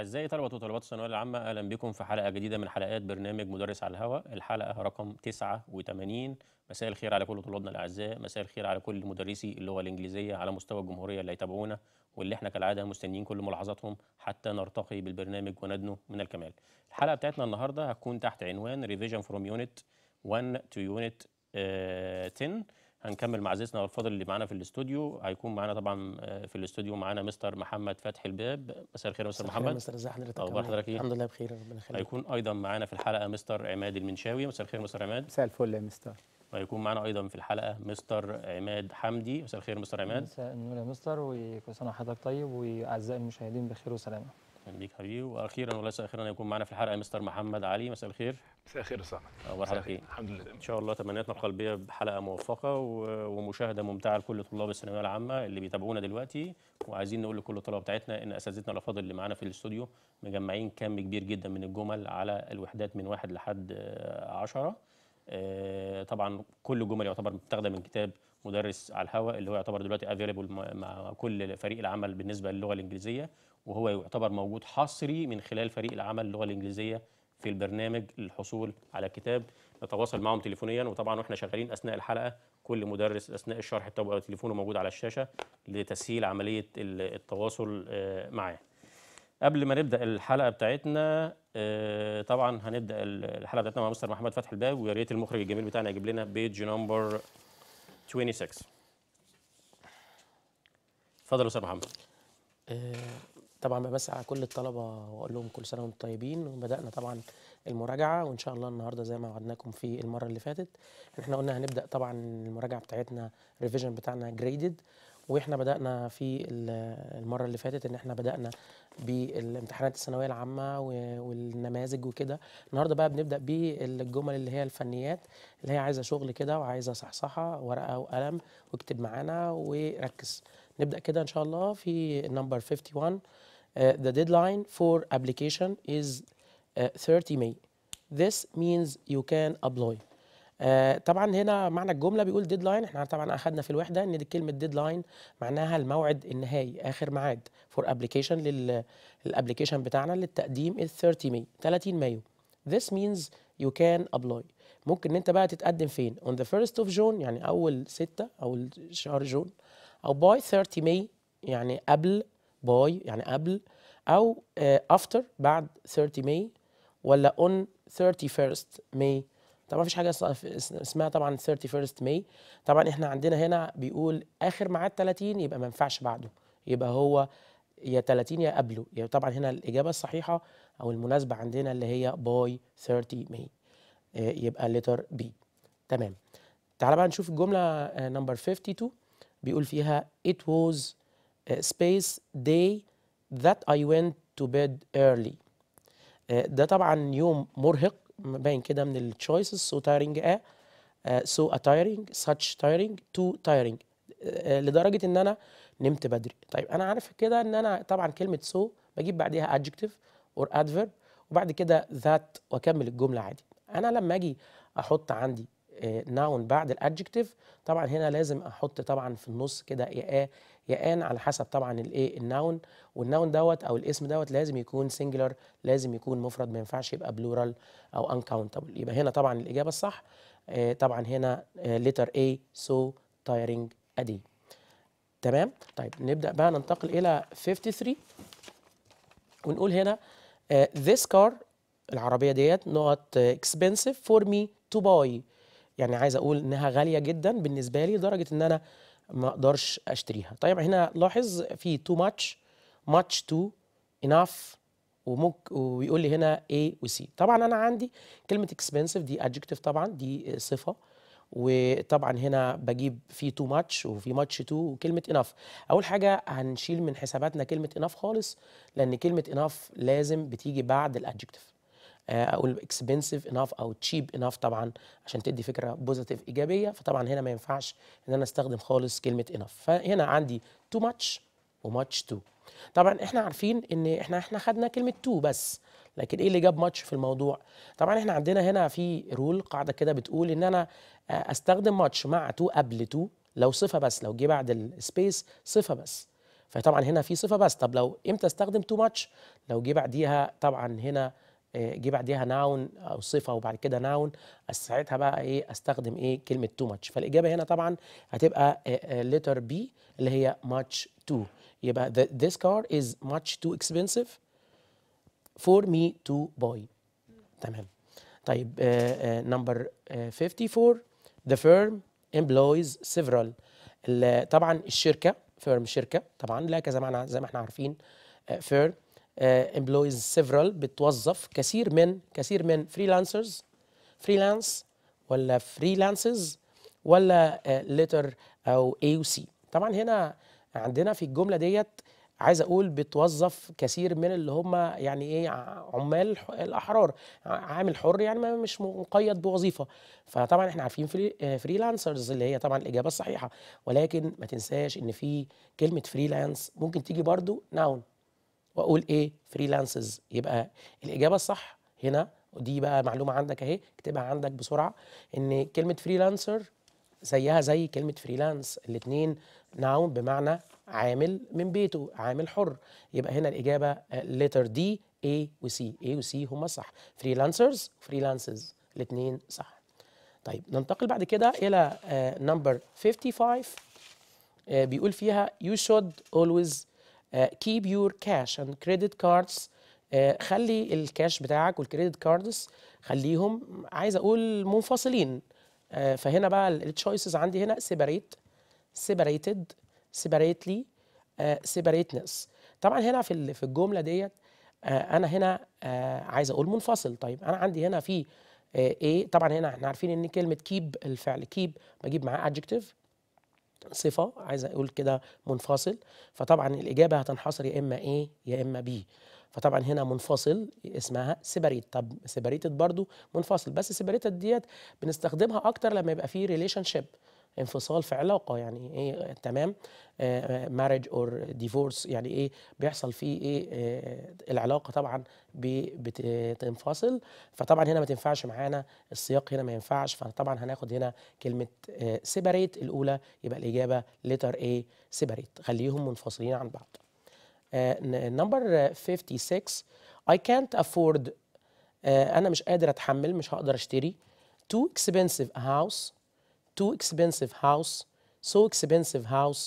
أعزائي طلبة وطلبات الثانوية العامة أهلا بكم في حلقة جديدة من حلقات برنامج مدرس على الهواء الحلقة رقم 89 مساء الخير على كل طلابنا الأعزاء مساء الخير على كل مدرسي اللغة الإنجليزية على مستوى الجمهورية اللي يتابعونا واللي احنا كالعادة مستنيين كل ملاحظاتهم حتى نرتقي بالبرنامج وندنو من الكمال الحلقة بتاعتنا النهاردة هتكون تحت عنوان Revision from Unit 1 to Unit 10 آه، هنكمل مع عزيزنا الفاضل اللي معانا في الاستوديو هيكون معانا طبعا آه، في الاستوديو معانا مستر محمد فتحي الباب مساء الخير يا مستر محمد مستر ازي حضرتك حضرتك ايه الحمد لله بخير ربنا يخليك هيكون ايضا معانا في الحلقه مستر عماد المنشاوي مساء الخير مستر عماد مساء الفل يا مستر وهيكون معانا ايضا في الحلقه مستر عماد حمدي مساء الخير مستر عماد مساء النور يا مستر وكل سنه وحضرتك طيب واعزائي المشاهدين بخير وسلامه بيك حبيبي واخيرا وليس اخيرا يكون معنا في الحلقه مستر محمد علي مساء الخير مساء الخير يا صاحبي مرحبا حضرتك الحمد لله ان شاء الله تمنياتنا القلبيه بحلقه موفقه ومشاهده ممتعه لكل طلاب الثانويه العامه اللي بيتابعونا دلوقتي وعايزين نقول لكل الطلبه بتاعتنا ان اساتذتنا الافاضل اللي معانا في الاستوديو مجمعين كم كبير جدا من الجمل على الوحدات من واحد لحد آه، عشرة آه، طبعا كل الجمل يعتبر متاخده من كتاب مدرس على الهواء اللي هو يعتبر دلوقتي افيلبل مع كل فريق العمل بالنسبه للغه الانجليزيه وهو يعتبر موجود حصري من خلال فريق العمل اللغه الانجليزيه في البرنامج للحصول على كتاب نتواصل معهم تليفونيا وطبعا واحنا شغالين اثناء الحلقه كل مدرس اثناء الشرح بتبقى تليفونه موجود على الشاشه لتسهيل عمليه التواصل آه، معاه قبل ما نبدا الحلقه بتاعتنا آه، طبعا هنبدا الحلقه بتاعتنا مع مستر محمد فتح الباب ويا ريت المخرج الجميل بتاعنا يجيب لنا بيج نمبر 26 اتفضل يا استاذ محمد آه، طبعا بمسعى على كل الطلبه واقول لهم كل سنه وانتم طيبين وبدانا طبعا المراجعه وان شاء الله النهارده زي ما وعدناكم في المره اللي فاتت احنا قلنا هنبدا طبعا المراجعه بتاعتنا ريفيجن بتاعنا جريدد واحنا بدانا في المره اللي فاتت ان احنا بدانا بالامتحانات الثانويه العامه والنماذج وكده النهارده بقى بنبدا بالجمل اللي هي الفنيات اللي هي عايزه شغل كده وعايزه صحصحه ورقه وقلم واكتب معانا وركز نبدا كده ان شاء الله في نمبر 51 Uh, the deadline for application is uh, 30 May. This means you can apply. Uh, طبعا هنا معنى الجمله بيقول ديدلاين احنا طبعا اخدنا في الوحده ان دي كلمه ديدلاين معناها الموعد النهائي اخر ميعاد فور ابلكيشن للابلكيشن بتاعنا للتقديم 30 مايو 30 مايو this means you can apply ممكن ان انت بقى تتقدم فين on the first of June يعني اول 6 او شهر جون او by 30 ماي يعني قبل باي يعني قبل او افتر آه، بعد 30 ماي ولا اون 31 ماي طبعا مفيش حاجه اسمها طبعا 31 ماي طبعا احنا عندنا هنا بيقول اخر ميعاد 30 يبقى ما ينفعش بعده يبقى هو يا 30 يا قبله يعني طبعا هنا الاجابه الصحيحه او المناسبه عندنا اللي هي باي 30 ماي آه، يبقى لتر بي تمام تعال بقى نشوف الجمله نمبر آه، 52 بيقول فيها it was Uh, space day that I went to bed early uh, ده طبعا يوم مرهق باين كده من التشويسز so tiring ا uh, so a tiring such tiring too tiring لدرجه ان انا نمت بدري طيب انا عارف كده ان انا طبعا كلمه سو so بجيب بعديها adjective or adverb وبعد كده ذات واكمل الجمله عادي انا لما اجي احط عندي ناون بعد الادجكتيف طبعا هنا لازم احط طبعا في النص كده يا آه، يا ان على حسب طبعا الايه الناون والناون دوت او الاسم دوت لازم يكون سنجلر لازم يكون مفرد ما ينفعش يبقى بلورال او انكاونتبل يبقى هنا طبعا الاجابه الصح آه، طبعا هنا لتر اي سو تايرنج ادي تمام طيب نبدا بقى ننتقل الى 53 ونقول هنا آه، this car العربيه ديت not expensive for me to buy يعني عايز اقول انها غاليه جدا بالنسبه لي لدرجه ان انا ما اقدرش اشتريها طيب هنا لاحظ في تو ماتش ماتش تو اناف وممكن ويقول لي هنا A و C طبعا انا عندي كلمه اكسبنسيف دي ادجكتيف طبعا دي صفه وطبعا هنا بجيب في تو ماتش وفي ماتش تو وكلمه اناف اول حاجه هنشيل من حساباتنا كلمه اناف خالص لان كلمه اناف لازم بتيجي بعد الادجكتيف آه، اقول اكسبنسيف اناف او تشيب اناف طبعا عشان تدي فكره بوزيتيف ايجابيه فطبعا هنا ما ينفعش ان انا استخدم خالص كلمه اناف فهنا عندي تو ماتش وماتش تو طبعا احنا عارفين ان احنا احنا خدنا كلمه تو بس لكن ايه اللي جاب ماتش في الموضوع طبعا احنا عندنا هنا في رول قاعده كده بتقول ان انا آه، استخدم ماتش مع تو قبل تو لو صفه بس لو جه بعد السبيس صفه بس فطبعا هنا في صفه بس طب لو امتى استخدم تو ماتش لو جه بعديها طبعا هنا آه، جه بعديها ناون او صفه وبعد كده ناون ساعتها بقى ايه استخدم ايه كلمه تو ماتش فالاجابه هنا طبعا هتبقى لتر آه، بي آه، اللي هي ماتش تو يبقى this car is much too expensive for me to buy تمام طيب نمبر uh, 54 ذا the firm employs several طبعا الشركه فيرم شركه طبعا لا كذا معنى زي ما احنا عارفين فيرم uh, امبلويز آه، سيفرال بتوظف كثير من كثير من فريلانسرز فريلانس ولا فريلانسز ولا ليتر آه، او اي او سي طبعا هنا عندنا في الجمله ديت عايز اقول بتوظف كثير من اللي هم يعني ايه عمال الاحرار عامل حر يعني مش مقيد بوظيفه فطبعا احنا عارفين فريلانسرز آه، اللي هي طبعا الاجابه الصحيحه ولكن ما تنساش ان في كلمه فريلانس ممكن تيجي برضو ناون واقول ايه فريلانسز يبقى الاجابه الصح هنا ودي بقى معلومه عندك اهي اكتبها عندك بسرعه ان كلمه فريلانسر زيها زي كلمه فريلانس الاثنين ناون بمعنى عامل من بيته عامل حر يبقى هنا الاجابه لتر دي اي وسي اي وسي هما الصح فريلانسرز فريلانسز الاثنين صح طيب ننتقل بعد كده الى نمبر uh, 55 uh, بيقول فيها يو شود اولويز كيب يور كاش اند كريدت كاردز خلي الكاش بتاعك والكريدت كاردز خليهم عايز اقول منفصلين آه فهنا بقى التشويسز عندي هنا سيبريت سيبريتد سيبريتلي سيبريتنس طبعا هنا في في الجمله ديت آه انا هنا آه عايز اقول منفصل طيب انا عندي هنا في ايه طبعا هنا احنا عارفين ان كلمه كيب الفعل كيب بجيب معاه adjective صفة عايز أقول كده منفصل فطبعا الإجابة هتنحصر يا إما إيه يا إما بي فطبعا هنا منفصل اسمها سيباريت طب سيباريتد برضو منفصل بس سيباريتد ديت بنستخدمها أكتر لما يبقى فيه ريليشن شيب انفصال في علاقه يعني ايه تمام مارج اور ديفورس يعني ايه بيحصل فيه ايه آه العلاقه طبعا بتنفصل فطبعا هنا ما تنفعش معانا السياق هنا ما ينفعش فطبعا هناخد هنا كلمه آه الاولى يبقى الاجابه ليتر ايه سيبريت خليهم منفصلين عن بعض آه، نمبر 56 I can't afford آه، انا مش قادر اتحمل مش هقدر اشتري too expensive هاوس house too expensive house so expensive house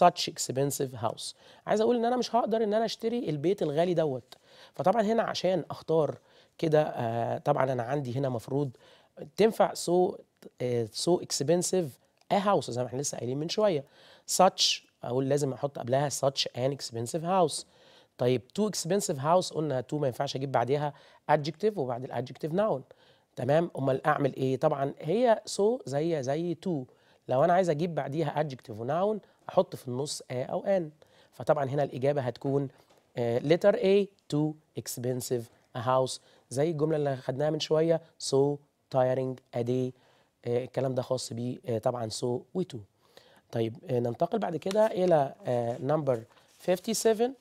such expensive house عايز اقول ان انا مش هقدر ان انا اشتري البيت الغالي دوت فطبعا هنا عشان اختار كده آه طبعا انا عندي هنا مفروض تنفع so uh, so expensive a house زي ما احنا لسه قايلين من شويه such اقول لازم احط قبلها such an expensive house طيب too expensive house قلنا too ما ينفعش اجيب بعديها adjective وبعد الادجكتيف noun تمام امال اعمل ايه طبعا هي سو so زي زي تو لو انا عايز اجيب بعديها adjective وناون احط في النص ا او ان فطبعا هنا الاجابه هتكون آه، letter a too expensive a house زي الجمله اللي خدناها من شويه so tiring a day آه، الكلام ده خاص بيه آه، طبعا so و2 طيب ننتقل بعد كده الى نمبر 57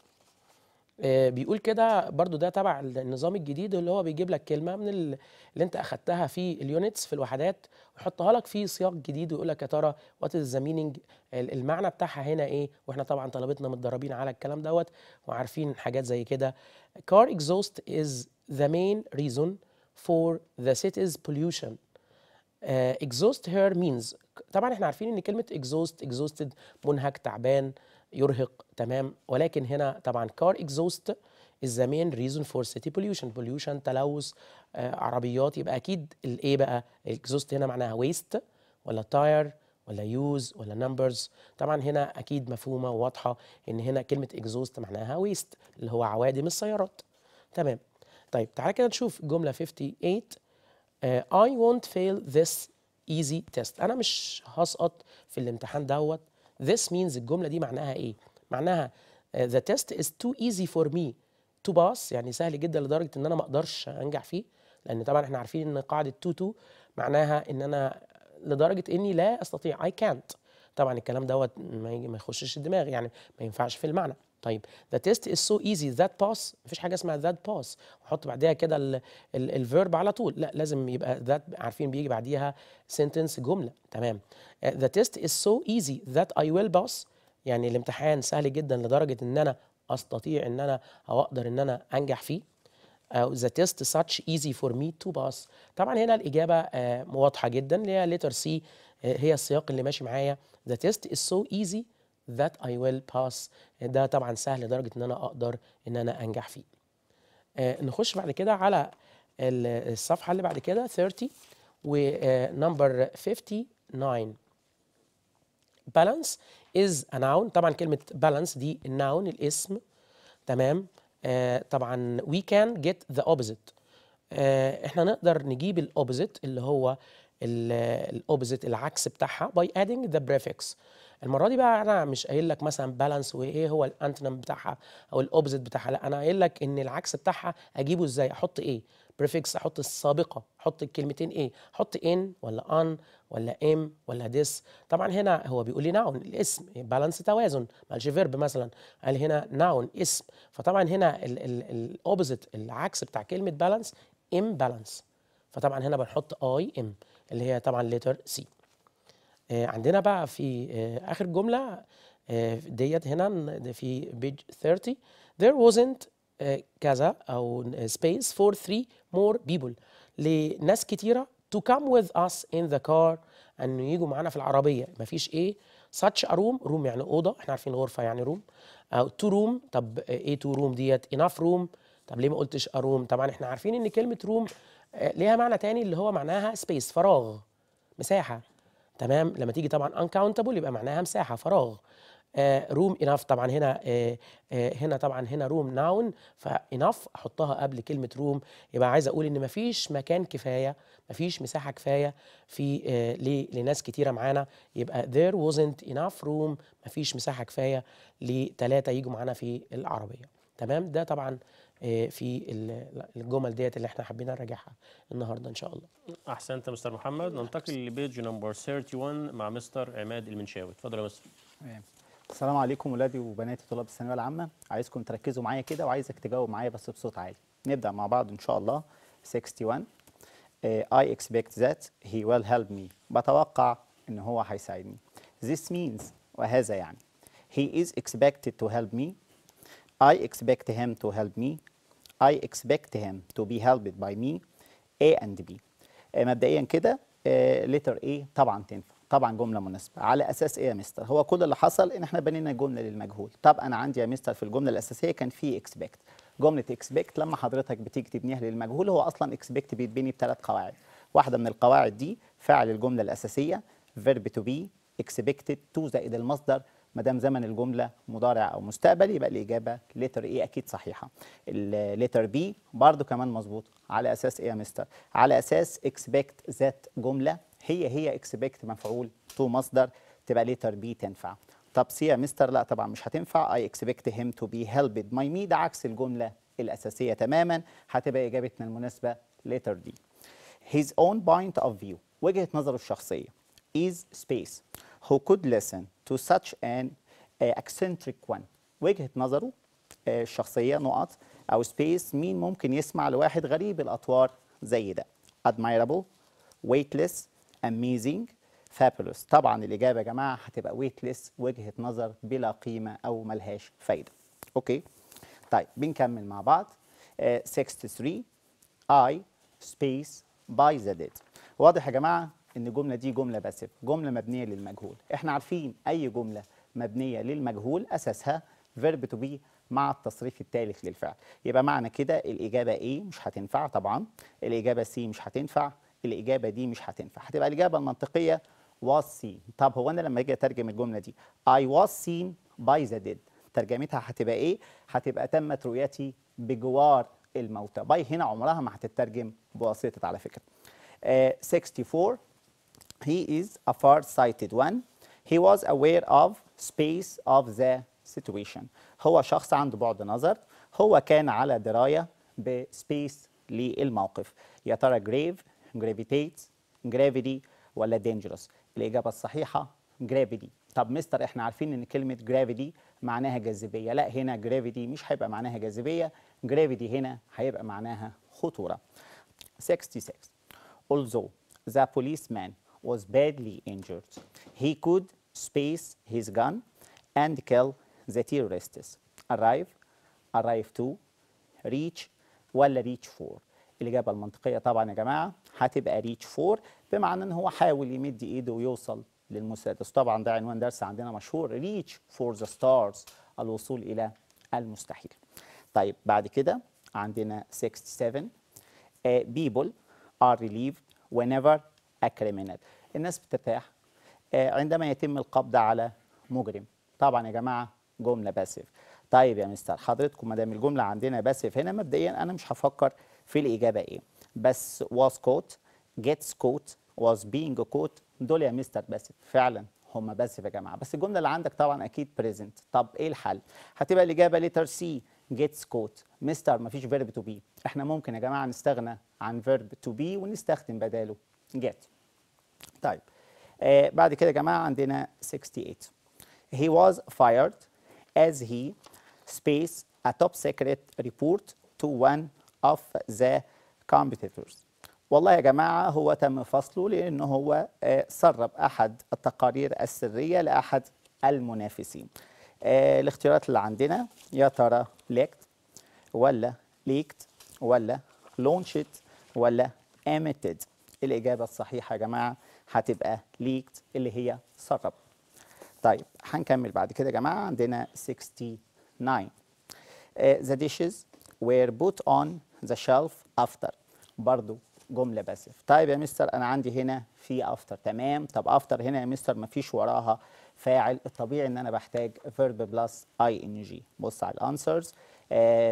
آه، بيقول كده برضو ده تبع النظام الجديد اللي هو بيجيب لك كلمه من اللي انت اخدتها في اليونتس في الوحدات ويحطها لك في سياق جديد ويقول لك يا ترى وات از ذا مينينج المعنى بتاعها هنا ايه واحنا طبعا طلبتنا متدربين على الكلام دوت وعارفين حاجات زي كده car exhaust is the main reason for the city's pollution uh, exhaust here means طبعا احنا عارفين ان كلمه exhaust exhausted منهك تعبان يرهق تمام ولكن هنا طبعا كار اكزوست از ذا مين ريزون فور سيتي بوليوشن بوليوشن تلوث آه عربيات يبقى اكيد الايه بقى الاكزوست هنا معناها ويست ولا تاير ولا يوز ولا نمبرز طبعا هنا اكيد مفهومه وواضحه ان هنا كلمه اكزوست معناها ويست اللي هو عوادم السيارات تمام طيب تعالى كده نشوف جمله 58 اي آه، I won't fail this easy test انا مش هسقط في الامتحان دوت this means الجملة دي معناها إيه؟ معناها آه، the test is too easy for me to pass يعني سهل جدا لدرجة إن أنا ما أقدرش أنجح فيه لأن طبعا إحنا عارفين إن قاعدة تو تو معناها إن أنا لدرجة إني لا أستطيع I can't طبعا الكلام دوت ما يخشش الدماغ يعني ما ينفعش في المعنى طيب the test is so easy that pass مفيش حاجه اسمها that pass وحط بعديها كده الفيرب على طول لا لازم يبقى ذات عارفين بيجي بعديها سنتنس جمله تمام ذا آه، the test is so easy that I will pass يعني الامتحان سهل جدا لدرجه ان انا استطيع ان انا او اقدر ان انا انجح فيه uh, the test such easy for me to pass طبعا هنا الاجابه uh, واضحه جدا اللي هي letter C uh, هي السياق اللي ماشي معايا the test is so easy that I will pass ده طبعا سهل لدرجة ان انا اقدر ان انا انجح فيه آه نخش بعد كده على الصفحة اللي بعد كده 30 ونمبر 59 balance is a noun طبعا كلمة balance دي الناون الاسم تمام آه طبعا we can get the opposite آه احنا نقدر نجيب الاوبزيت اللي هو الاوبزيت العكس بتاعها by adding the prefix المره دي بقى انا مش قايل لك مثلا بالانس وايه هو الانتنم بتاعها او الاوبزيت بتاعها لا انا قايل لك ان العكس بتاعها اجيبه ازاي احط ايه بريفكس احط السابقه احط الكلمتين ايه احط ان ولا ان ولا ام ولا ديس طبعا هنا هو بيقول لي ناون الاسم بالانس توازن مالش فيرب مثلا قال هنا ناون اسم فطبعا هنا الاوبزيت العكس بتاع كلمه بالانس ام بالانس فطبعا هنا بنحط اي ام اللي هي طبعا ليتر سي آه، عندنا بقى في آه، اخر جمله آه، ديت هنا في بيج 30 there wasn't كذا او space for three more people لناس كتيره to come with us in the car انه يجوا معانا في العربيه مفيش ايه such a room room يعني اوضه احنا عارفين غرفه يعني روم او تو روم طب ايه تو روم ديت enough روم طب ليه ما قلتش a room طبعا احنا عارفين ان كلمه روم ليها معنى تاني اللي هو معناها سبيس فراغ مساحه تمام لما تيجي طبعا انكاونتبل يبقى معناها مساحه فراغ روم آه، اناف طبعا هنا uh, uh, هنا طبعا هنا روم ناون فانف احطها قبل كلمه روم يبقى عايز اقول ان مفيش مكان كفايه مفيش مساحه كفايه في ليه, لناس كتيره معانا يبقى there wasn't enough room مفيش مساحه كفايه لثلاثه يجوا معانا في العربيه تمام ده طبعا آه، في الجمل ديت اللي احنا حابين نراجعها النهارده ان شاء الله احسنت يا مستر محمد ننتقل لبيج نمبر 31 مع مستر عماد المنشاوي اتفضل يا مستر السلام عليكم ولادي وبناتي طلاب الثانويه العامه عايزكم تركزوا معايا كده وعايزك تجاوب معايا بس بصوت عالي نبدا مع بعض ان شاء الله 61 آه، I expect that he will help me بتوقع ان هو هيساعدني this means وهذا يعني he is expected to help me I expect him to help me I expect him to be helped by me A and B آه، مبدئيا كده آه، letter A طبعا تنفع طبعا جمله مناسبه على اساس ايه يا مستر هو كل اللي حصل ان احنا بنينا جمله للمجهول طب انا عندي يا مستر في الجمله الاساسيه كان في اكسبكت جمله اكسبكت لما حضرتك بتيجي تبنيها للمجهول هو اصلا اكسبكت بيتبني بثلاث قواعد واحده من القواعد دي فعل الجمله الاساسيه verb to be expected to زائد المصدر ما دام زمن الجمله مضارع او مستقبل يبقى الاجابه لتر اي اكيد صحيحه الليتر بي برده كمان مظبوط على اساس ايه يا مستر على اساس اكسبكت ذات جمله هي هي اكسبكت مفعول تو مصدر تبقى ليتر بي تنفع طب سي يا مستر لا طبعا مش هتنفع اي اكسبكت هيم تو بي هيلبد ماي مي ده عكس الجمله الاساسيه تماما هتبقى اجابتنا المناسبه ليتر دي هيز اون بوينت اوف فيو وجهه نظره الشخصيه is space who could listen to such an uh, eccentric one وجهة نظره الشخصية آه، نقط أو space مين ممكن يسمع لواحد غريب الأطوار زي ده admirable weightless amazing fabulous طبعا الإجابة يا جماعة هتبقى weightless وجهة نظر بلا قيمة أو ملهاش فايدة أوكي طيب بنكمل مع بعض 63 آه، I space by the dead واضح يا جماعة ان الجمله دي جمله باسف جمله مبنيه للمجهول احنا عارفين اي جمله مبنيه للمجهول اساسها فيرب تو بي مع التصريف الثالث للفعل يبقى معنى كده الاجابه ايه مش هتنفع طبعا الاجابه سي مش هتنفع الاجابه دي مش هتنفع هتبقى الاجابه المنطقيه was seen طب هو انا لما اجي اترجم الجمله دي I was seen by the dead ترجمتها هتبقى ايه هتبقى تمت رؤيتي بجوار الموتى باي هنا عمرها ما هتترجم بواسطه على فكره آه 64 He is a far-sighted one. He was aware of space of the situation. هو شخص عنده بعد نظر. هو كان على دراية space للموقف. يا ترى grave, gravitates, gravity ولا dangerous؟ الإجابة الصحيحة gravity. طب مستر احنا عارفين ان كلمة gravity معناها جاذبية. لا هنا gravity مش هيبقى معناها جاذبية. gravity هنا هيبقى معناها خطورة. 66 Although the policeman was badly injured. He could space his gun and kill the terrorists. Arrive, arrive to, reach ولا reach for. الإجابة المنطقية طبعا يا جماعة هتبقى reach for بمعنى إن هو حاول يمد إيده ويوصل للمسدس. طبعا ده عنوان درس عندنا مشهور reach for the stars الوصول إلى المستحيل. طيب بعد كده عندنا 67 uh, people are relieved whenever a criminal الناس بترتاح آه، عندما يتم القبض على مجرم طبعا يا جماعه جمله باسف طيب يا مستر حضرتكم ما دام الجمله عندنا باسف هنا مبدئيا انا مش هفكر في الاجابه ايه بس was caught gets caught was being caught دول يا مستر باسف فعلا هم باسف يا جماعه بس الجمله اللي عندك طبعا اكيد present طب ايه الحل هتبقى الاجابه letter C gets caught مستر مفيش فيرب تو بي احنا ممكن يا جماعه نستغنى عن فيرب تو بي ونستخدم بداله get طيب آه بعد كده يا جماعه عندنا 68 he was fired as he space a top secret report to one of the competitors والله يا جماعة هو تم فصله لان هو آه، سرب أحد التقارير السرية لأحد المنافسين آه، الاختيارات اللي عندنا يا ترى ليكت ولا ليكت ولا لونشت ولا اميتد الإجابة الصحيحة يا جماعة هتبقى ليكت اللي هي سرب طيب هنكمل بعد كده يا جماعه عندنا 69 uh, the dishes were put on the shelf after برضو جمله باسف طيب يا مستر انا عندي هنا في افتر تمام طب افتر هنا يا مستر ما فيش وراها فاعل الطبيعي ان انا بحتاج فيرب بلس اي ان جي بص على الانسرز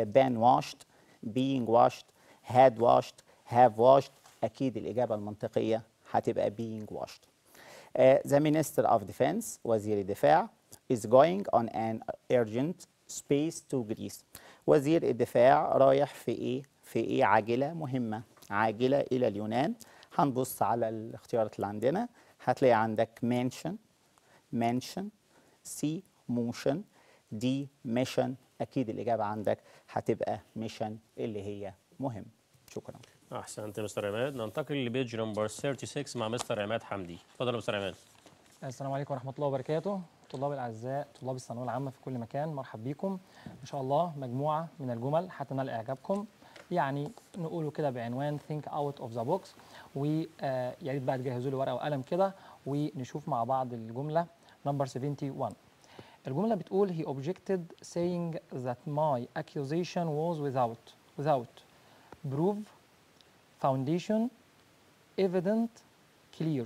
بان واشد بينج واشد هاد واشد هاف واشد اكيد الاجابه المنطقيه هتبقى being washed. Uh, the Minister of Defense وزير الدفاع is going on an urgent space to Greece. وزير الدفاع رايح في ايه؟ في ايه عاجله مهمه، عاجله الى اليونان. هنبص على الاختيارات اللي عندنا هتلاقي عندك mention mention سي موشن دي ميشن اكيد الاجابه عندك هتبقى ميشن اللي هي مهم شكرا احسنت مستر عماد ننتقل لبيج نمبر 36 مع مستر عماد حمدي اتفضل يا مستر عماد السلام عليكم ورحمه الله وبركاته طلاب الاعزاء طلاب الثانويه العامه في كل مكان مرحب بيكم ان شاء الله مجموعه من الجمل حتى نال اعجابكم يعني نقوله كده بعنوان think out of the box ويا آه، ريت بقى تجهزوا لي ورقه وقلم كده ونشوف مع بعض الجمله نمبر 71 الجمله بتقول he objected saying that my accusation was without without proof فاونديشن ايفيدنت كلير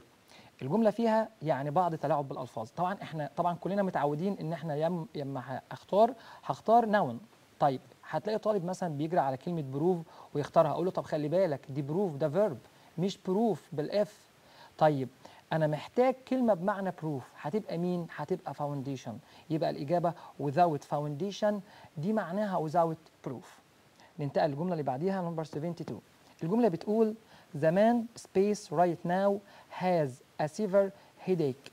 الجمله فيها يعني بعض تلاعب بالالفاظ طبعا احنا طبعا كلنا متعودين ان احنا يم لما هختار هختار نون طيب هتلاقي طالب مثلا بيجري على كلمه بروف ويختارها اقول له طب خلي بالك دي بروف ده فيرب مش بروف بالاف طيب انا محتاج كلمه بمعنى بروف هتبقى مين هتبقى فاونديشن يبقى الاجابه without فاونديشن دي معناها without بروف ننتقل للجمله اللي بعديها نمبر 72 الجملة بتقول the man space right now has a severe headache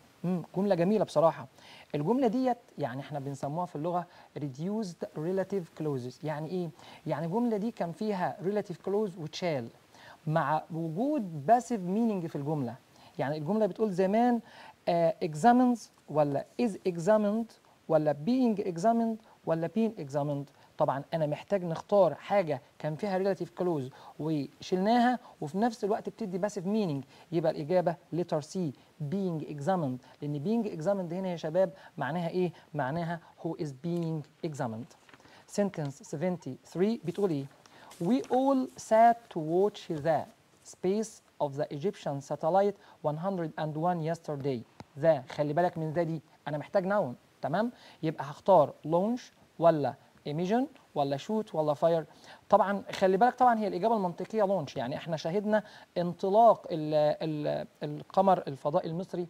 جملة جميلة بصراحة الجملة ديت يعني احنا بنسموها في اللغة reduced relative clauses يعني ايه؟ يعني الجملة دي كان فيها relative clause وتشال مع وجود passive meaning في الجملة يعني الجملة بتقول زمان اكزامينز آه، examines ولا is examined ولا being examined ولا being examined طبعا انا محتاج نختار حاجه كان فيها ريلاتيف كلوز وشلناها وفي نفس الوقت بتدي باسيف مينينج يبقى الاجابه لتر سي بينج examined لان بينج examined هنا يا شباب معناها ايه معناها هو از بينج examined سنتنس 73 بتقول ايه وي اول sat تو واتش ذا سبيس اوف ذا ايجيبشن ساتلايت 101 يسترداي ذا خلي بالك من ذا دي انا محتاج نون تمام يبقى هختار لونش ولا ايميجن ولا شوت ولا فاير طبعا خلي بالك طبعا هي الاجابه المنطقيه لونش يعني احنا شاهدنا انطلاق الـ الـ القمر الفضائي المصري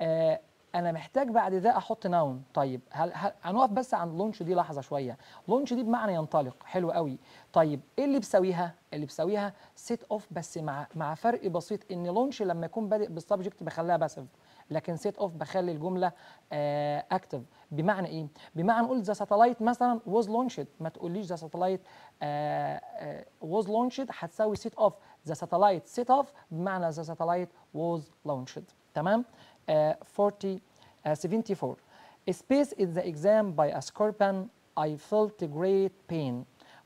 آه انا محتاج بعد ده احط ناون طيب هل, هنقف بس عن لونش دي لحظه شويه لونش دي بمعنى ينطلق حلو قوي طيب ايه اللي بسويها اللي بسويها سيت اوف بس مع مع فرق بسيط ان لونش لما يكون بادئ بالسبجكت بخليها باسف لكن سيت اوف بخلي الجمله اكتف آه، بمعنى ايه بمعنى نقول ذا ساتلايت مثلا واز لونشد ما تقوليش ذا ساتلايت واز لونشد هتساوي سيت اوف ذا ساتلايت سيت اوف بمعنى ذا ساتلايت واز لونشد تمام آه 40 uh, 74 space is the exam by a scorpion I felt great pain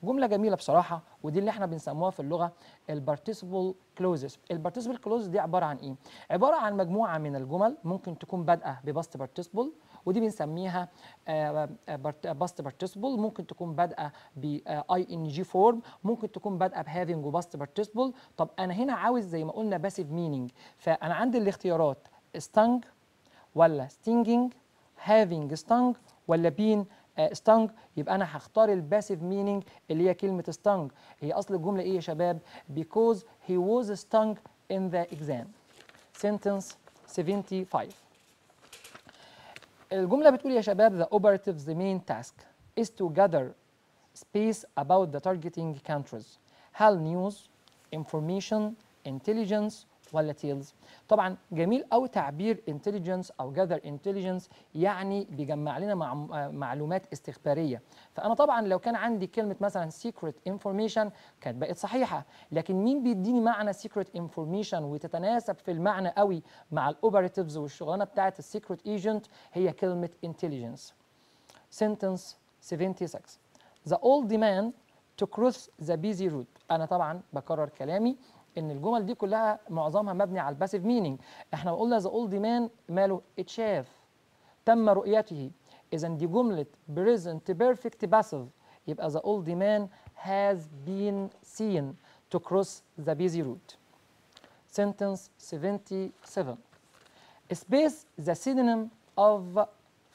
جمله جميله بصراحه ودي اللي احنا بنسموها في اللغه البارتيسيبل كلوزز البارتيسيبل كلوز دي عباره عن ايه عباره عن مجموعه من الجمل ممكن تكون بادئه بباست بارتيسيبل ودي بنسميها آه، آه، باست بارتيسيبل ممكن تكون بادئه ب اي ان جي فورم ممكن تكون بادئه بهافينج وباست بارتيسيبل طب انا هنا عاوز زي ما قلنا باسيف مينينج فانا عندي الاختيارات ستانج ولا ستينجينج هافينج ستانج ولا بين ستانج يبقى انا هختار الباسيف مينينج اللي هي كلمه ستانج هي اصل الجمله ايه يا شباب because he was stung in the exam sentence 75 الجمله بتقول يا شباب the operative's main task is to gather space about the targeting countries هل news information intelligence ولا تيلز طبعا جميل قوي تعبير انتليجنس او جذر انتليجنس يعني بيجمع لنا معلومات استخباريه فانا طبعا لو كان عندي كلمه مثلا سيكريت انفورميشن كانت بقت صحيحه لكن مين بيديني معنى سيكريت انفورميشن وتتناسب في المعنى قوي مع الاوبريتيفز والشغلانه بتاعه السيكريت ايجنت هي كلمه انتليجنس سنتنس 76 the old مان to cross the busy route. انا طبعا بكرر كلامي ان الجمل دي كلها معظمها مبني على الباسيف مينينج احنا قلنا ذا اولد مان ماله اتشاف تم رؤيته اذا دي جمله بريزنت بيرفكت باسيف يبقى ذا اولد مان هاز بين سين to cross the busy route. سنتنس 77. Space the synonym of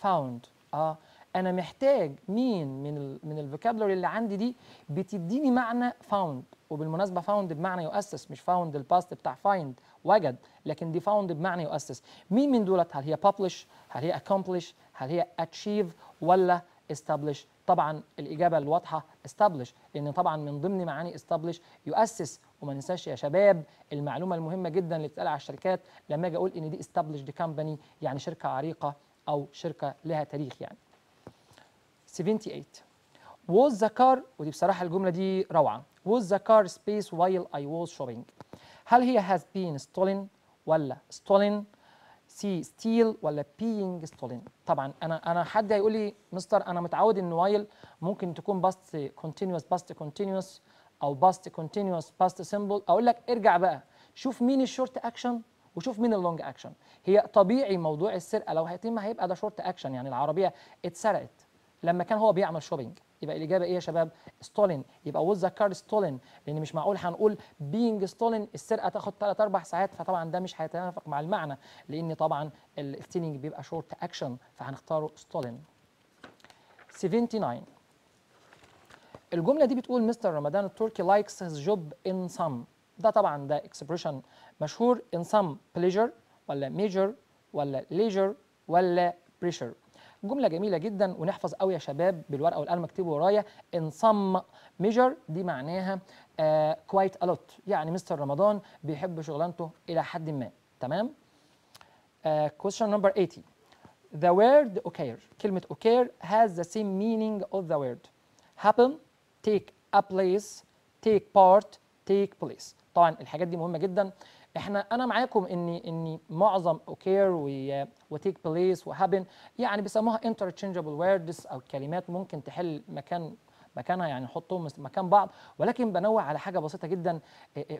found. اه انا محتاج مين من الـ من الفوكابلري اللي عندي دي بتديني معنى found وبالمناسبه فاوند بمعنى يؤسس مش فاوند الباست بتاع فايند وجد لكن دي فاوند بمعنى يؤسس مين من دولت هل هي publish هل هي accomplish هل هي اتشيف ولا establish طبعا الاجابه الواضحه establish لان طبعا من ضمن معاني establish يؤسس وما ننساش يا شباب المعلومه المهمه جدا اللي بتتقال على الشركات لما اجي اقول ان دي establish دي كامباني يعني شركه عريقه او شركه لها تاريخ يعني 78 was the car ودي بصراحه الجمله دي روعه was the car space while I was shopping هل هي has been stolen ولا stolen سي ستيل ولا being stolen طبعا انا انا حد هيقول لي مستر انا متعود ان while ممكن تكون past continuous past continuous او past continuous past simple اقول لك ارجع بقى شوف مين الشورت اكشن وشوف مين اللونج اكشن هي طبيعي موضوع السرقه لو هيتم هيبقى ده شورت اكشن يعني العربيه اتسرقت لما كان هو بيعمل شوبينج يبقى الاجابه ايه يا شباب ستولين يبقى وذ ذا كار ستولن لان مش معقول هنقول بينج ستولين السرقه تاخد 3 4 ساعات فطبعا ده مش هيتنافق مع المعنى لان طبعا الستيلينج بيبقى شورت اكشن فهنختاره ستولين 79 الجمله دي بتقول مستر رمضان التركي لايكس هيز جوب ان سام ده طبعا ده اكسبريشن مشهور ان سام بليجر ولا ميجر ولا ليجر ولا بريشر جمله جميله جدا ونحفظ قوي يا شباب بالورقه والقلم اكتبوا ورايا ان صم ميجر دي معناها كوايت uh, الوت يعني مستر رمضان بيحب شغلانته الى حد ما تمام uh, نمبر 80 the word occur كلمه occur has the same meaning of the word happen take a place take part take place طبعا الحاجات دي مهمه جدا احنا انا معاكم ان ان معظم اوكير وتيك بليس وهابن يعني بيسموها انترتشينجبل ويردز او كلمات ممكن تحل مكان مكانها يعني نحطهم مكان بعض ولكن بنوع على حاجه بسيطه جدا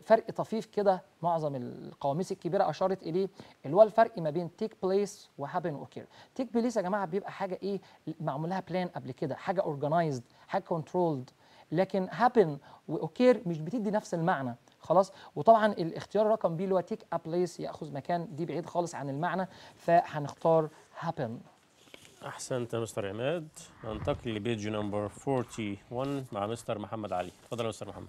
فرق طفيف كده معظم القواميس الكبيره اشارت اليه اللي هو الفرق ما بين تيك بليس وهابن اوكير تيك بليس يا جماعه بيبقى حاجه ايه معمول لها بلان قبل كده حاجه اورجنايزد حاجه كنترولد لكن هابن واوكير مش بتدي نفس المعنى خلاص وطبعا الاختيار الرقم بي اللي هو تيك ا بليس ياخذ مكان دي بعيد خالص عن المعنى فهنختار هابن احسنت يا مستر عماد ننتقل لبيج نمبر 41 مع مستر محمد علي اتفضل يا مستر محمد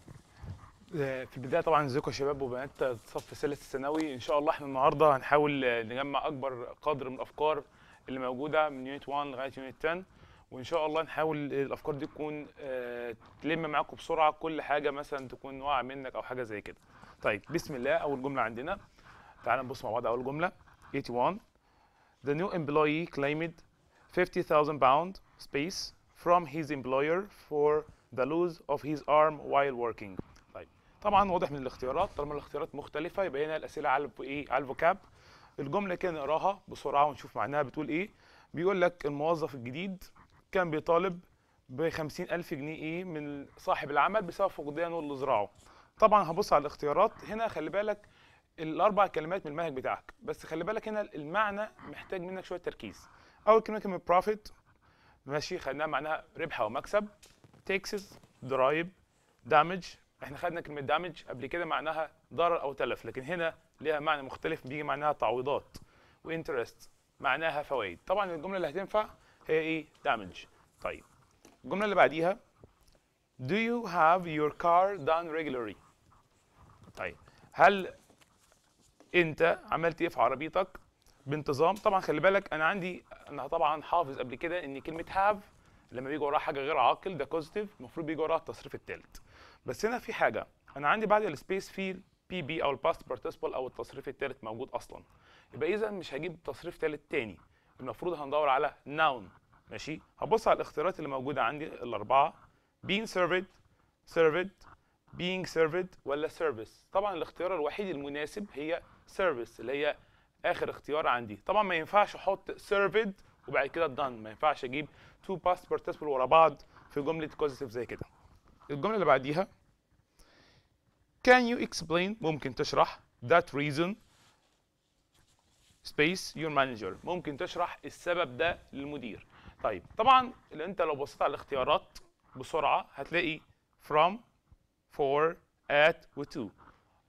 آه، في البدايه طبعا ازيكم يا شباب وبنات صف ثالث ثانوي ان شاء الله احنا النهارده هنحاول نجمع اكبر قدر من الافكار اللي موجوده من يونت 1 لغايه يونت 10 وان شاء الله نحاول الافكار دي تكون آه، تلم معاكم بسرعه كل حاجه مثلا تكون واقعه منك او حاجه زي كده طيب بسم الله اول جمله عندنا تعال نبص مع بعض اول جمله 81 The new employee claimed 50,000 pound space from his employer for the loss of his arm while working. طيب طبعا واضح من الاختيارات طالما الاختيارات مختلفه يبقى هنا الاسئله على ايه على الفوكاب الجمله كده نقراها بسرعه ونشوف معناها بتقول ايه بيقول لك الموظف الجديد كان بيطالب ب 50000 جنيه ايه من صاحب العمل بسبب فقدانه اللي زرعه طبعا هبص على الاختيارات هنا خلي بالك الاربع كلمات من المنهج بتاعك بس خلي بالك هنا المعنى محتاج منك شويه تركيز اول كلمه كلمه بروفيت ماشي خدناها معناها ربح او مكسب تكسس ضرايب دامج احنا خدنا كلمه دامج قبل كده معناها ضرر او تلف لكن هنا ليها معنى مختلف بيجي معناها تعويضات وانترست معناها فوائد طبعا الجمله اللي هتنفع هي ايه،, ايه damage طيب الجمله اللي بعديها do you have your car done regularly طيب هل انت عملت ايه في عربيتك بانتظام طبعا خلي بالك انا عندي انا طبعا حافظ قبل كده ان كلمه هاف لما بيجي وراها حاجه غير عاقل ده بوزيتيف المفروض بيجي وراها التصريف التالت بس هنا في حاجه انا عندي بعد السبيس في بي بي او الباست بارتيسيبل او التصريف التالت موجود اصلا يبقى اذا مش هجيب تصريف تالت تاني المفروض هندور على noun ماشي هبص على الاختيارات اللي موجوده عندي الاربعه being served served being served ولا service طبعا الاختيار الوحيد المناسب هي service اللي هي اخر اختيار عندي طبعا ما ينفعش احط served وبعد كده done ما ينفعش اجيب two past participle ورا بعض في جمله causative زي كده الجمله اللي بعديها can you explain ممكن تشرح that reason سبيس يور مانجر ممكن تشرح السبب ده للمدير طيب طبعا اللي انت لو بصيت على الاختيارات بسرعه هتلاقي from for at و to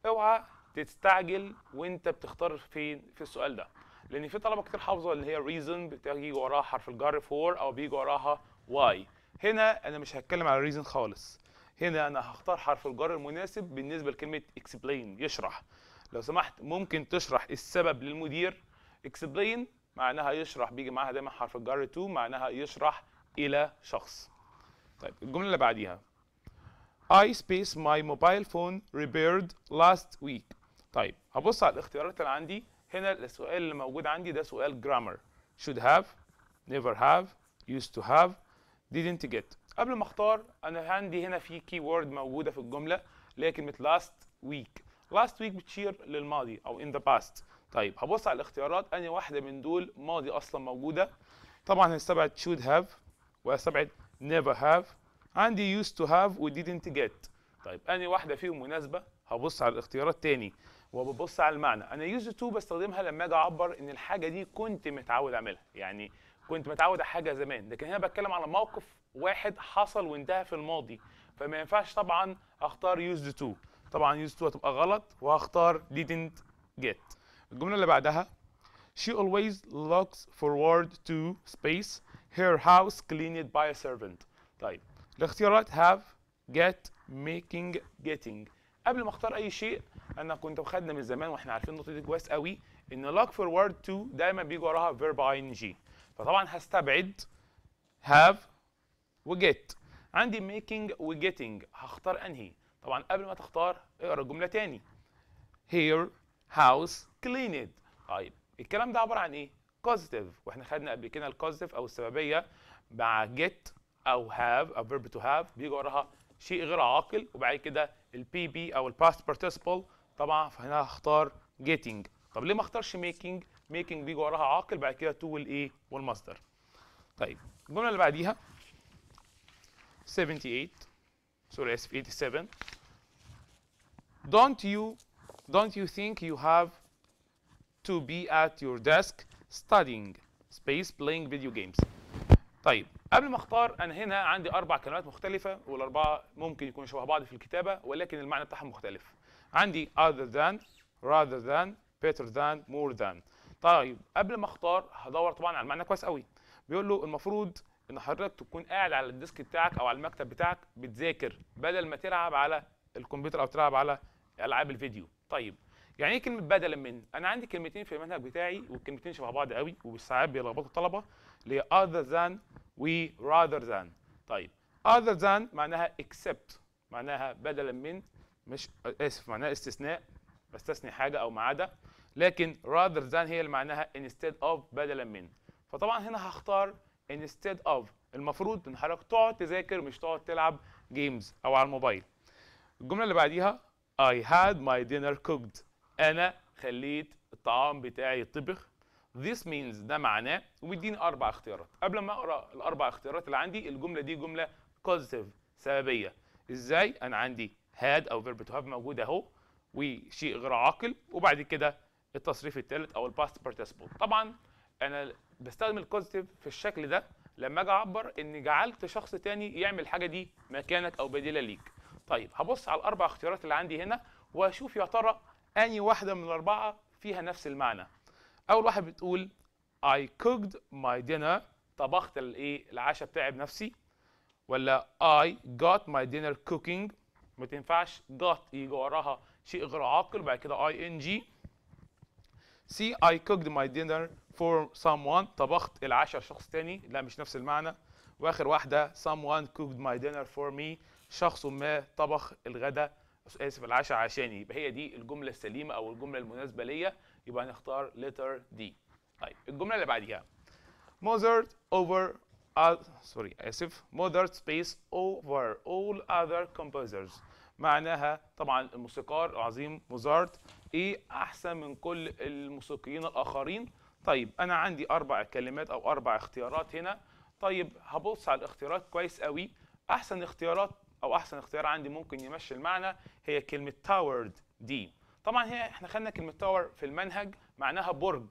اوعى تستعجل وانت بتختار فين في السؤال ده لان في طلبه كتير حافظه اللي هي reason بتيجي وراها حرف الجر for او بيجي وراها why هنا انا مش هتكلم على reason خالص هنا انا هختار حرف الجر المناسب بالنسبه لكلمه explain يشرح لو سمحت ممكن تشرح السبب للمدير اكسبلين معناها يشرح بيجي معاها دايما حرف الجر تو معناها يشرح الى شخص طيب الجمله اللي بعديها I space my mobile phone repaired last week طيب هبص على الاختيارات اللي عندي هنا السؤال اللي موجود عندي ده سؤال جرامر should have never have used to have didn't get قبل ما اختار انا عندي هنا في كي وورد موجوده في الجمله اللي هي كلمه last week last week بتشير للماضي او in the past طيب هبص على الاختيارات انهي واحده من دول ماضي اصلا موجوده طبعا هستبعد should have وهستبعد never have عندي used to have و didn't get طيب انهي واحده فيهم مناسبه هبص على الاختيارات تاني وببص على المعنى انا used to بستخدمها لما اجي اعبر ان الحاجه دي كنت متعود اعملها يعني كنت متعود على حاجه زمان لكن هنا بتكلم على موقف واحد حصل وانتهى في الماضي فما ينفعش طبعا اختار used to طبعا يوز to هتبقى غلط وهختار didn't get الجملة اللي بعدها She always looks forward to space her house cleaned by a servant طيب الاختيارات have get making getting قبل ما اختار اي شيء انا كنت واخدنا من زمان واحنا عارفين النقطه دي كويس قوي ان look forward to دايما بيجي وراها verb ing فطبعا هستبعد have و get عندي making و getting هختار انهي طبعا قبل ما تختار اقرا الجمله تاني هير هاوس cleaned طيب الكلام ده عباره عن ايه بوزيتيف واحنا خدنا قبل كده الكوزيتيف او السببيه مع جيت او هاف او فيرب تو هاف بيجي وراها شيء غير عاقل وبعد كده البي بي او الباست بارتيسيبل طبعا فهنا هختار جيتنج طب ليه ما اختارش ميكنج ميكنج بيجي وراها عاقل بعد كده تو والايه والمصدر طيب الجمله اللي بعديها 78 سوري اسف 87 don't you don't you think you have to be at your desk studying space playing video games طيب قبل ما اختار انا هنا عندي اربع كلمات مختلفه والاربعه ممكن يكونوا شبه بعض في الكتابه ولكن المعنى بتاعهم مختلف عندي other than rather than better than more than طيب قبل ما اختار هدور طبعا على المعنى كويس قوي بيقول له المفروض ان حضرتك تكون قاعد على الديسك بتاعك او على المكتب بتاعك بتذاكر بدل ما تلعب على الكمبيوتر او تلعب على العاب الفيديو طيب يعني ايه كلمه بدلا من انا عندي كلمتين في المنهج بتاعي والكلمتين شبه بعض قوي وساعات بيلخبطوا الطلبه اللي هي other than و rather than طيب other than معناها except معناها بدلا من مش اسف معناها استثناء بستثني حاجه او ما عدا لكن rather than هي اللي معناها instead of بدلا من فطبعا هنا هختار instead of المفروض ان حضرتك تقعد تذاكر مش تقعد تلعب جيمز او على الموبايل الجمله اللي بعديها I had my dinner cooked أنا خليت الطعام بتاعي يطبخ This means ده معناه ومديني أربع اختيارات قبل ما أقرأ الأربع اختيارات اللي عندي الجملة دي جملة positive سببية إزاي أنا عندي had أو verb to have موجود أهو وشيء غير عاقل وبعد كده التصريف الثالث أو الباست participle طبعا أنا بستخدم الكوزيتيف في الشكل ده لما أجي أعبر إني جعلت شخص تاني يعمل الحاجة دي مكانك أو بديلة ليك طيب هبص على الاربع اختيارات اللي عندي هنا واشوف يا ترى اني واحده من الاربعه فيها نفس المعنى اول واحد بتقول I cooked my dinner طبخت الايه العشاء بتاعي بنفسي ولا I got my dinner cooking ما تنفعش got يجي وراها شيء غير عاقل وبعد كده ing C I cooked my dinner for someone طبخت العشاء لشخص تاني لا مش نفس المعنى واخر واحده someone cooked my dinner for me شخص ما طبخ الغداء اسف العشاء عشاني يبقى هي دي الجمله السليمه او الجمله المناسبه ليا يبقى هنختار letter D طيب الجمله اللي بعديها mother over سوري اسف mother space over all other composers معناها طبعا الموسيقار العظيم موزارت ايه احسن من كل الموسيقيين الاخرين طيب انا عندي اربع كلمات او اربع اختيارات هنا طيب هبص على الاختيارات كويس قوي احسن اختيارات او احسن اختيار عندي ممكن يمشي المعنى هي كلمه تاورد دي طبعا هي احنا خدنا كلمه تاور في المنهج معناها برج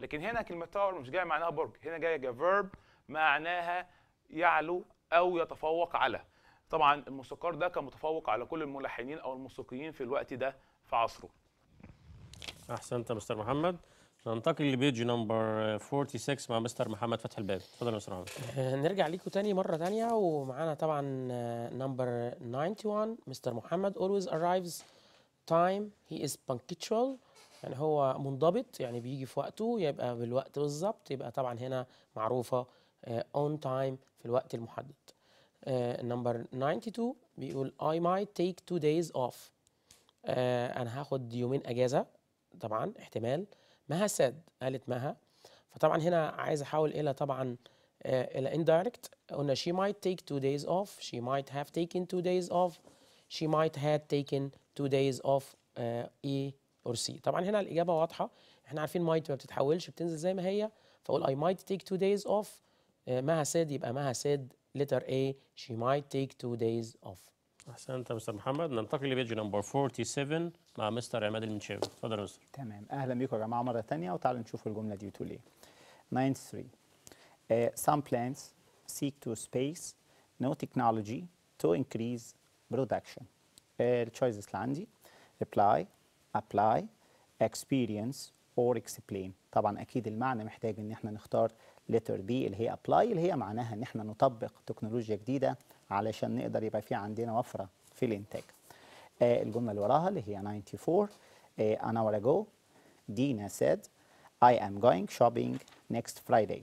لكن هنا كلمه تاور مش جايه معناها برج هنا جايه كفيرب معناها يعلو او يتفوق على طبعا الموسيقار ده كان متفوق على كل الملحنين او الموسيقيين في الوقت ده في عصره احسنت يا مستر محمد ننتقل لبيج نمبر 46 مع مستر محمد فتح الباب اتفضل يا مستر محمد آه، نرجع ليكم تاني مره تانية ومعانا طبعا آه، نمبر 91 مستر محمد always arrives time he is punctual يعني هو منضبط يعني بيجي في وقته يبقى بالوقت بالظبط يبقى طبعا هنا معروفه اون آه، تايم في الوقت المحدد نمبر 92 بيقول I might take two days off أنا هاخد يومين أجازة طبعا احتمال مها ساد قالت مها فطبعا هنا عايز احاول الى طبعا الى indirect قلنا she might take two days off she might have taken two days off she might had taken two days off uh, E or C طبعا هنا الإجابة واضحة احنا عارفين might ما بتتحولش بتنزل زي ما هي فأقول I might take two days off مها ساد يبقى مها ساد letter A she might take two days off احسنت يا مستر محمد ننتقل لبيج نمبر 47 مع مستر عماد المنشاوي اتفضل يا مستر تمام اهلا بيكم يا جماعه مره ثانيه وتعالوا نشوف الجمله دي بتقول ايه 93 uh, some plants seek to space no technology to increase production uh, choices اللي عندي reply apply experience or explain طبعا اكيد المعنى محتاج ان احنا نختار letter B اللي هي apply اللي هي معناها ان احنا نطبق تكنولوجيا جديده علشان نقدر يبقى في عندنا وفره في الانتاج آه الجمله اللي وراها اللي هي 94 آه انا ورا جو دينا said I am going shopping next Friday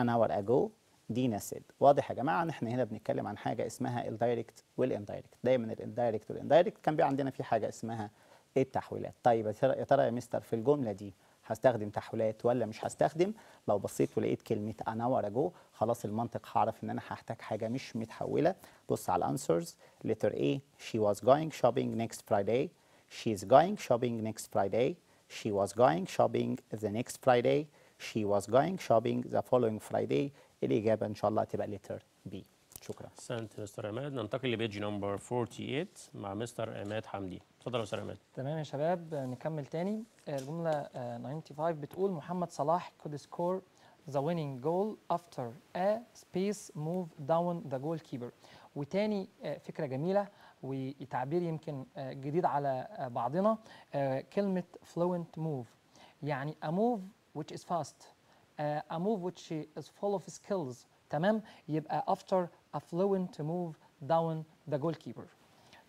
an hour ago دينا said واضح يا جماعه ان احنا هنا بنتكلم عن حاجه اسمها الدايركت والاندايركت دايما الدايركت والاندايركت كان بي عندنا في حاجه اسمها التحويلات طيب يا ترى يا مستر في الجمله دي هستخدم تحويلات ولا مش هستخدم لو بصيت ولقيت كلمه انا ورجو خلاص المنطق هعرف ان انا هحتاج حاجه مش متحوله بص على الانسرز لتر A she was going shopping next Friday she is going shopping next Friday she was going shopping the next Friday she was going shopping the following Friday الإجابة إن شاء الله هتبقى letter B شكرا سنت مستر عماد ننتقل لبيج نمبر 48 مع مستر عماد حمدي اتفضل يا مستر عماد تمام يا شباب نكمل تاني الجمله 95 بتقول محمد صلاح could score the winning goal after a space move down the goalkeeper وتاني آه، فكرة جميلة وتعبير يمكن آه، جديد على آه، بعضنا كلمة فلوينت موف يعني a move which is fast a move which is full of skills تمام يبقى after a fluent move down the goalkeeper.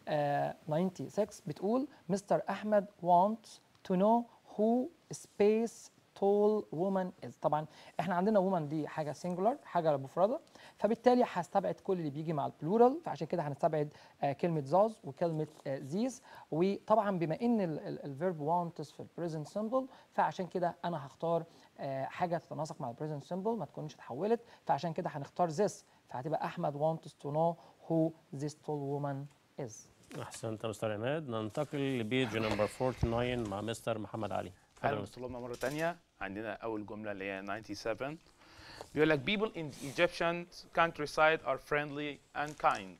Uh, 96 بتقول Mr. Ahmed wants to know who space tall woman is طبعا احنا عندنا woman دي حاجه singular حاجه مفرده فبالتالي هستبعد كل اللي بيجي مع البلورال فعشان كده هنستبعد آه، كلمه زاز وكلمه زيز آه، وطبعا بما ان الفيرب wants في البريزنت سيمبل فعشان كده انا هختار آه، حاجه تتناسق مع البريزنت سيمبل ما تكونش اتحولت فعشان كده هنختار this فهتبقى احمد wants to know who this tall woman is احسنت يا مستر عماد ننتقل لبيج نمبر 49 مع مستر محمد علي اهلا وسهلا مره ثانيه عندنا اول جمله اللي هي 97 بيقول لك people in the Egyptian countryside are friendly and kind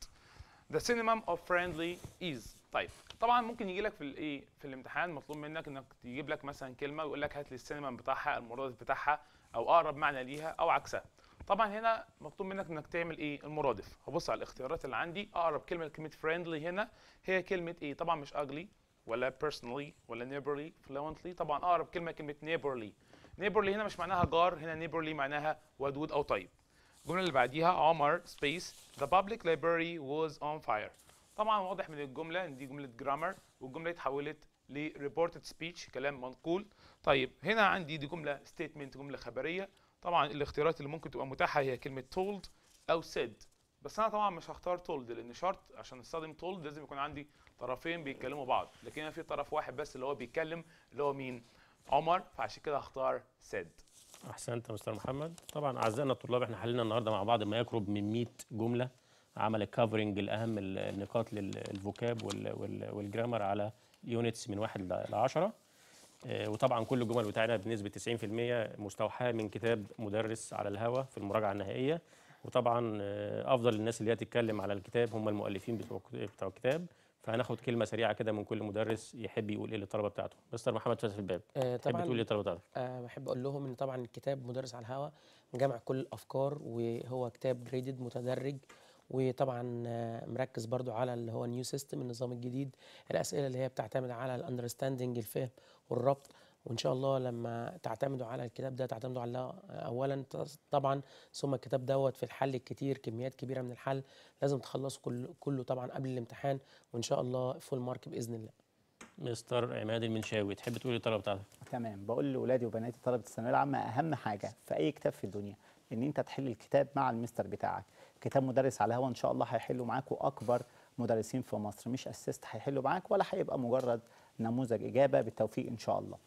the synonym of friendly is طيب طبعا ممكن يجي لك في الايه في الامتحان مطلوب منك انك تجيب لك مثلا كلمه ويقول لك هات لي السينما بتاعها المرادف بتاعها او اقرب معنى ليها او عكسها طبعا هنا مطلوب منك انك تعمل ايه المرادف هبص على الاختيارات اللي عندي اقرب كلمه لكلمه فريندلي هنا هي كلمه ايه طبعا مش اجلي ولا personally ولا neighborly fluently طبعا اقرب كلمه كلمه neighborly neighborly هنا مش معناها جار هنا neighborly معناها ودود او طيب الجمله اللي بعديها عمر سبيس the public library was on fire طبعا واضح من الجمله ان دي جمله جرامر والجمله اتحولت لريبورتد سبيتش كلام منقول طيب هنا عندي دي جمله ستيتمنت جمله خبريه طبعا الاختيارات اللي ممكن تبقى متاحه هي كلمه told او said بس انا طبعا مش هختار told لان شرط عشان استخدم told لازم يكون عندي طرفين بيتكلموا بعض لكن هنا في طرف واحد بس اللي هو بيتكلم اللي هو مين عمر فعشان كده هختار سد احسنت يا مستر محمد طبعا اعزائنا الطلاب احنا حللنا النهارده مع بعض ما يقرب من 100 جمله عمل الكفرنج الاهم النقاط للفوكاب والجرامر على يونتس من واحد ل 10 آه، وطبعا كل الجمل بتاعنا بنسبه 90% مستوحاه من كتاب مدرس على الهوى في المراجعه النهائيه وطبعا آه، افضل الناس اللي هي تتكلم على الكتاب هم المؤلفين بتوع الكتاب فهناخد كلمه سريعه كده من كل مدرس يحب يقول ايه للطلبه بتاعته مستر محمد فتحي الباب آه تقول ايه للطلبه بتاعتك آه بحب اقول لهم ان طبعا الكتاب مدرس على الهوا جمع كل الافكار وهو كتاب جريدد متدرج وطبعا آه، مركز برضو على اللي هو النيو سيستم النظام الجديد الاسئله اللي هي بتعتمد على الاندرستاندنج الفهم والربط وان شاء الله لما تعتمدوا على الكتاب ده تعتمدوا على اولا طبعا ثم الكتاب دوت في الحل الكتير كميات كبيره من الحل لازم تخلصوا كل كله طبعا قبل الامتحان وان شاء الله فول مارك باذن الله مستر عماد المنشاوي تحب تقول إيه الطلبه بتاعتك تمام بقول لاولادي وبناتي طلبه الثانويه العامه اهم حاجه في اي كتاب في الدنيا ان انت تحل الكتاب مع المستر بتاعك كتاب مدرس على هوا ان شاء الله هيحلوا معاك واكبر مدرسين في مصر مش اسيست هيحلوا معاك ولا هيبقى مجرد نموذج اجابه بالتوفيق ان شاء الله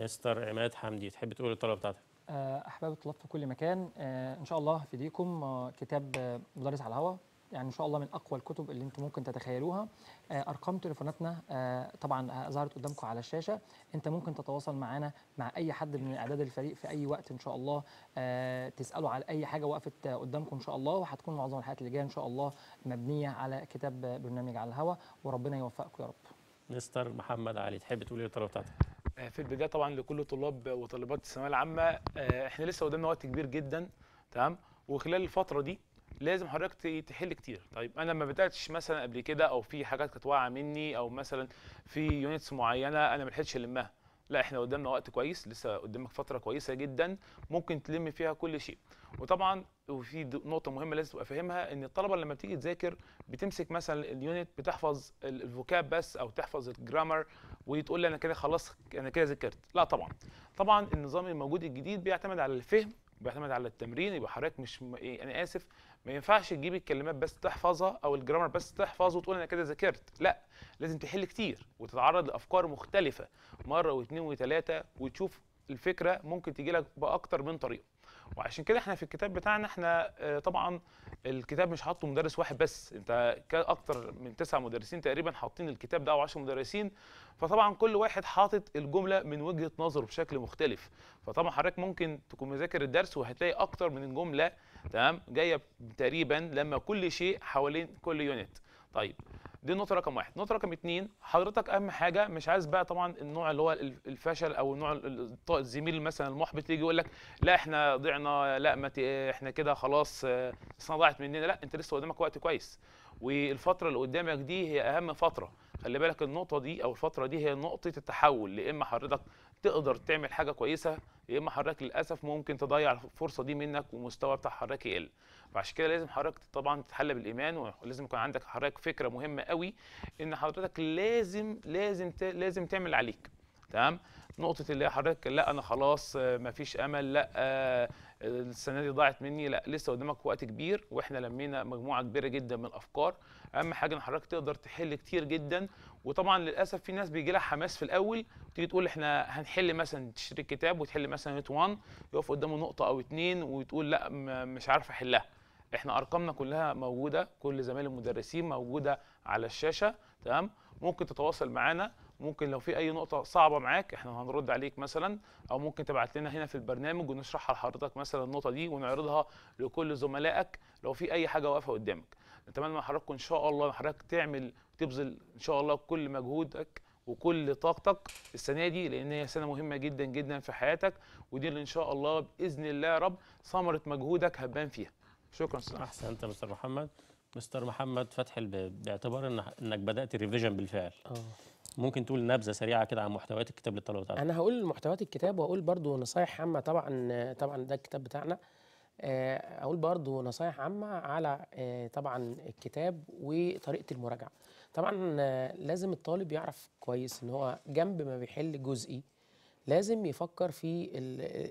مستر عماد حمدي تحب تقول الطلبه بتاعتك آه، احباب الطلاب في كل مكان آه، ان شاء الله في آه، كتاب مدرس على الهواء يعني ان شاء الله من اقوى الكتب اللي انتم ممكن تتخيلوها ارقام تليفوناتنا طبعا ظهرت قدامكم على الشاشه انت ممكن تتواصل معانا مع اي حد من اعداد الفريق في اي وقت ان شاء الله تساله على اي حاجه وقفت قدامكم ان شاء الله وهتكون معظم الحلقات اللي جايه ان شاء الله مبنيه على كتاب برنامج على الهواء وربنا يوفقكم يا رب مستر محمد علي تحب تقول ايه الطلبه بتاعتك آه، في البدايه طبعا لكل طلاب وطالبات الثانويه العامه آه، احنا لسه قدامنا وقت كبير جدا تمام وخلال الفتره دي لازم حضرتك تحل كتير طيب انا ما بداتش مثلا قبل كده او في حاجات كانت واقعه مني او مثلا في يونتس معينه انا ما لحقتش المها لا احنا قدامنا وقت كويس لسه قدامك فتره كويسه جدا ممكن تلم فيها كل شيء وطبعا وفي نقطه مهمه لازم تبقى فاهمها ان الطلبه لما بتيجي تذاكر بتمسك مثلا اليونت بتحفظ الفوكاب بس او تحفظ الجرامر وتقول لي انا كده خلاص انا كده ذاكرت لا طبعا طبعا النظام الموجود الجديد بيعتمد على الفهم بيعتمد على التمرين يبقى حضرتك مش م... إيه انا اسف ما ينفعش تجيب الكلمات بس تحفظها او الجرامر بس تحفظه وتقول انا كده ذاكرت لا لازم تحل كتير وتتعرض لافكار مختلفه مره واثنين وثلاثه وتشوف الفكره ممكن تجي لك باكتر من طريقه وعشان كده احنا في الكتاب بتاعنا احنا آه، طبعا الكتاب مش حاطه مدرس واحد بس انت اكتر من تسع مدرسين تقريبا حاطين الكتاب ده او 10 مدرسين فطبعا كل واحد حاطط الجمله من وجهه نظره بشكل مختلف فطبعا حضرتك ممكن تكون مذاكر الدرس وهتلاقي اكتر من جمله تمام جايه تقريبا لما كل شيء حوالين كل يونت طيب دي النقطه رقم واحد النقطه رقم اتنين حضرتك اهم حاجه مش عايز بقى طبعا النوع اللي هو الفشل او النوع الزميل مثلا المحبط يجي يقول لك لا احنا ضعنا لا ما احنا كده خلاص السنه ضاعت مننا لا انت لسه قدامك وقت كويس والفتره اللي قدامك دي هي اهم فتره خلي بالك النقطه دي او الفتره دي هي نقطه التحول يا اما حضرتك تقدر تعمل حاجه كويسه يا اما حضرتك للاسف ممكن تضيع الفرصه دي منك والمستوى بتاع حضرتك يقل وعشان كده لازم حضرتك طبعا تتحلى بالايمان ولازم يكون عندك حضرتك فكره مهمه قوي ان حضرتك لازم لازم لازم تعمل عليك تمام نقطه اللي حضرتك لا انا خلاص مفيش امل لا آه، السنه دي ضاعت مني لا لسه قدامك وقت كبير واحنا لمينا مجموعه كبيره جدا من الافكار اهم حاجه ان حضرتك تقدر تحل كتير جدا وطبعا للاسف في ناس بيجي لها حماس في الاول تيجي تقول احنا هنحل مثلا تشتري كتاب وتحل مثلا نت 1 يقف قدامه نقطه او اتنين وتقول لا مش عارف احلها احنا ارقامنا كلها موجوده كل زمايل المدرسين موجوده على الشاشه تمام ممكن تتواصل معانا ممكن لو في اي نقطه صعبه معاك احنا هنرد عليك مثلا او ممكن تبعت لنا هنا في البرنامج ونشرحها لحضرتك مثلا النقطه دي ونعرضها لكل زملائك لو في اي حاجه واقفه قدامك نتمنى من حضراتكم ان شاء الله حضرتك تعمل وتبذل ان شاء الله كل مجهودك وكل طاقتك السنه دي لان هي سنه مهمه جدا جدا في حياتك ودي اللي ان شاء الله باذن الله يا رب ثمره مجهودك هتبان فيها شكرا استاذ احسنت مستر محمد مستر محمد فتحي باعتبار انك بدات الريفيجن بالفعل اه ممكن تقول نبذه سريعه كده عن محتويات الكتاب للطلبه بتاعتك انا هقول محتويات الكتاب واقول برضو نصايح عامه طبعا طبعا ده الكتاب بتاعنا آه، اقول برضو نصايح عامه على آه، طبعا الكتاب وطريقه المراجعه طبعا آه، لازم الطالب يعرف كويس ان هو جنب ما بيحل جزئي لازم يفكر في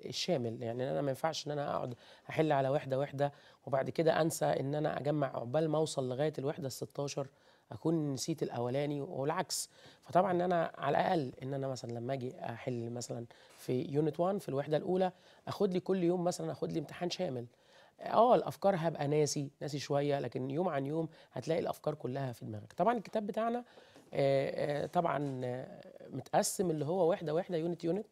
الشامل يعني انا ما ينفعش ان انا اقعد احل على وحده وحده وبعد كده انسى ان انا اجمع عقبال ما اوصل لغايه الوحده ال 16 اكون نسيت الاولاني والعكس فطبعا ان انا على الاقل ان انا مثلا لما اجي احل مثلا في يونت 1 في الوحده الاولى اخد لي كل يوم مثلا اخد لي امتحان شامل اه الافكار هبقى ناسي ناسي شويه لكن يوم عن يوم هتلاقي الافكار كلها في دماغك طبعا الكتاب بتاعنا آه، آه، طبعا متقسم اللي هو وحده وحده يونت يونت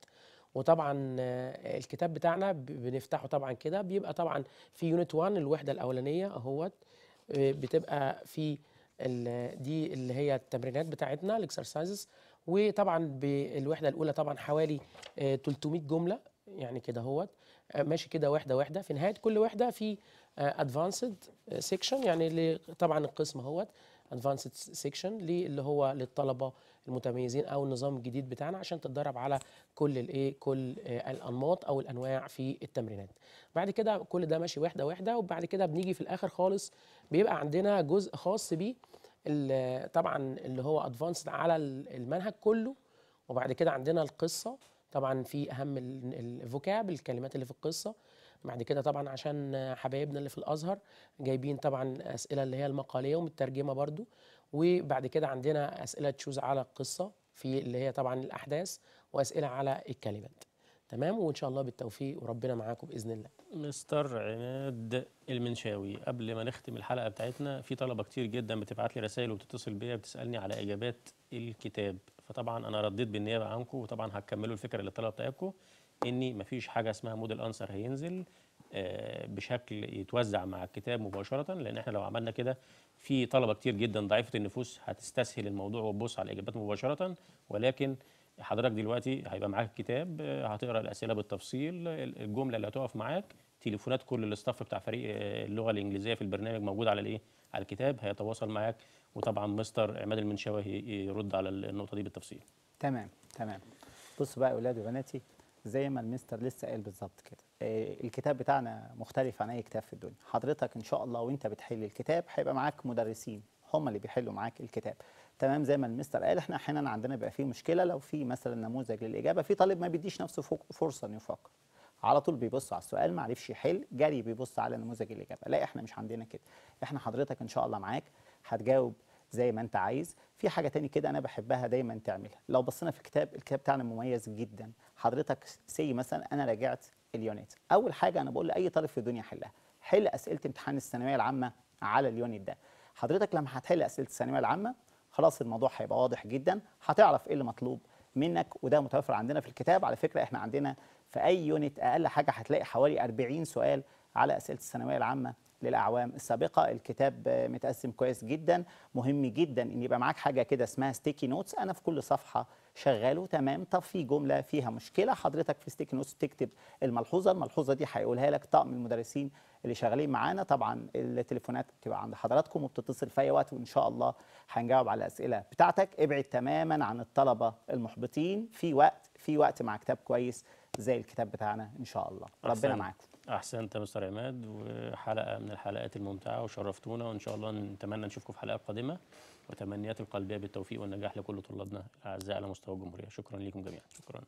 وطبعا آه، الكتاب بتاعنا بنفتحه طبعا كده بيبقى طبعا في يونت 1 الوحده الاولانيه اهوت بتبقى في دي اللي هي التمرينات بتاعتنا الاكسرسايزز وطبعا بالوحده الاولى طبعا حوالي 300 جمله يعني كده اهوت ماشي كده واحده واحده في نهايه كل وحده في ادفانسد سيكشن يعني طبعا القسم اهوت ادفانسد سيكشن اللي هو للطلبه المتميزين او النظام الجديد بتاعنا عشان تتدرب على كل الايه كل آه، الانماط او الانواع في التمرينات بعد كده كل ده ماشي واحده واحده وبعد كده بنيجي في الاخر خالص بيبقى عندنا جزء خاص بيه طبعا اللي هو ادفانسد على المنهج كله وبعد كده عندنا القصه طبعا في اهم الفوكاب الكلمات اللي في القصه بعد كده طبعا عشان حبايبنا اللي في الازهر جايبين طبعا اسئله اللي هي المقاليه ومترجمه برضو وبعد كده عندنا اسئله تشوز على القصه في اللي هي طبعا الاحداث واسئله على الكلمات تمام وان شاء الله بالتوفيق وربنا معاكم باذن الله مستر عماد المنشاوي قبل ما نختم الحلقه بتاعتنا في طلبه كتير جدا بتبعت لي رسائل وبتتصل بيا بتسالني على اجابات الكتاب فطبعا انا رديت بالنيابه عنكم وطبعا هتكملوا الفكره اللي طلبتها بتاعتكم اني مفيش حاجه اسمها موديل انسر هينزل آه، بشكل يتوزع مع الكتاب مباشره لان احنا لو عملنا كده في طلبه كتير جدا ضعيفه النفوس هتستسهل الموضوع وتبص على الاجابات مباشره ولكن حضرتك دلوقتي هيبقى معاك الكتاب آه، هتقرا الاسئله بالتفصيل الجمله اللي هتقف معاك تليفونات كل الاستاف بتاع فريق آه، اللغه الانجليزيه في البرنامج موجود على الايه على الكتاب هيتواصل معاك وطبعا مستر عماد المنشاوي يرد على النقطه دي بالتفصيل تمام تمام بص بقى يا اولاد وبناتي زي ما المستر لسه قال بالظبط كده آه، الكتاب بتاعنا مختلف عن اي كتاب في الدنيا حضرتك ان شاء الله وانت بتحل الكتاب هيبقى معاك مدرسين هم اللي بيحلوا معاك الكتاب تمام زي ما المستر قال احنا احيانا عندنا بيبقى فيه مشكله لو في مثلا نموذج للاجابه في طالب ما بيديش نفسه فرصه انه يفكر على طول بيبص على السؤال ما عرفش يحل جري بيبص على نموذج الاجابه لا احنا مش عندنا كده احنا حضرتك ان شاء الله معاك هتجاوب زي ما انت عايز في حاجه تاني كده انا بحبها دايما تعملها لو بصينا في كتاب الكتاب بتاعنا مميز جدا حضرتك سي مثلا انا راجعت اليونت اول حاجه انا بقول لاي طالب في الدنيا حلها حل اسئله امتحان الثانويه العامه على اليونت ده حضرتك لما هتحل اسئله الثانويه العامه خلاص الموضوع هيبقى واضح جدا هتعرف ايه اللي مطلوب منك وده متوفر عندنا في الكتاب على فكره احنا عندنا في اي يونت اقل حاجه هتلاقي حوالي 40 سؤال على اسئله الثانويه العامه للاعوام السابقه الكتاب متقسم كويس جدا مهم جدا ان يبقى معاك حاجه كده اسمها ستيكي نوتس انا في كل صفحه شغاله تمام طب في جمله فيها مشكله حضرتك في ستيكي نوتس بتكتب الملحوظه الملحوظه دي هيقولها لك طقم المدرسين اللي شغالين معانا طبعا التليفونات بتبقى عند حضراتكم وبتتصل في اي وقت وان شاء الله هنجاوب على الاسئله بتاعتك ابعد تماما عن الطلبه المحبطين في وقت في وقت مع كتاب كويس زي الكتاب بتاعنا ان شاء الله ربنا معاكم احسنت يا مستر عماد وحلقه من الحلقات الممتعه وشرفتونا وان شاء الله نتمنى نشوفكم في حلقات قادمه وتمنياتي القلبيه بالتوفيق والنجاح لكل طلابنا الاعزاء على مستوى الجمهوريه شكرا لكم جميعا شكرا